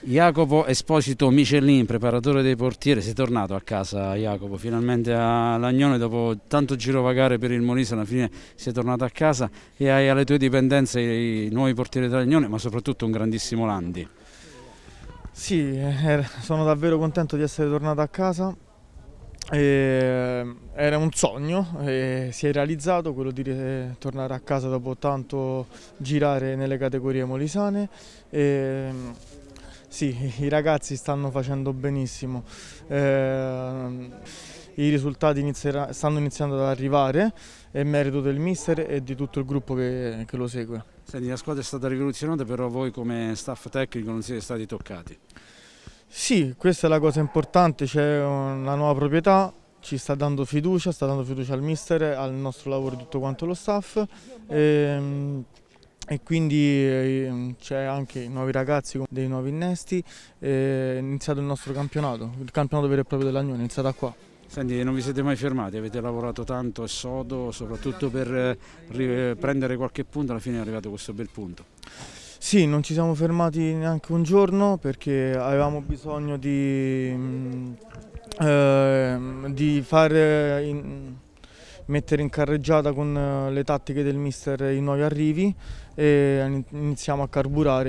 Jacopo Esposito Micellin, preparatore dei portieri, sei tornato a casa Jacopo, finalmente a Lagnone dopo tanto girovagare per il Molise, alla fine sei tornato a casa e hai alle tue dipendenze i nuovi portieri di Lagnone ma soprattutto un grandissimo Landi. Sì, eh, sono davvero contento di essere tornato a casa, eh, era un sogno e si è realizzato quello di eh, tornare a casa dopo tanto girare nelle categorie molisane. Sì, i ragazzi stanno facendo benissimo, eh, i risultati inizierà, stanno iniziando ad arrivare, è merito del mister e di tutto il gruppo che, che lo segue. Senti, la squadra è stata rivoluzionata, però voi come staff tecnico non siete stati toccati? Sì, questa è la cosa importante, c'è una nuova proprietà, ci sta dando fiducia, sta dando fiducia al mister, al nostro lavoro e tutto quanto lo staff. E, ehm, e quindi ehm, c'è anche i nuovi ragazzi con dei nuovi innesti è iniziato il nostro campionato, il campionato vero e proprio dell'Agnone, è iniziato qua. Senti, non vi siete mai fermati, avete lavorato tanto e sodo, soprattutto per eh, eh, prendere qualche punto, alla fine è arrivato questo bel punto. Sì, non ci siamo fermati neanche un giorno perché avevamo bisogno di, eh, di fare... In, mettere in carreggiata con eh, le tattiche del mister eh, i nuovi arrivi e iniziamo a carburare.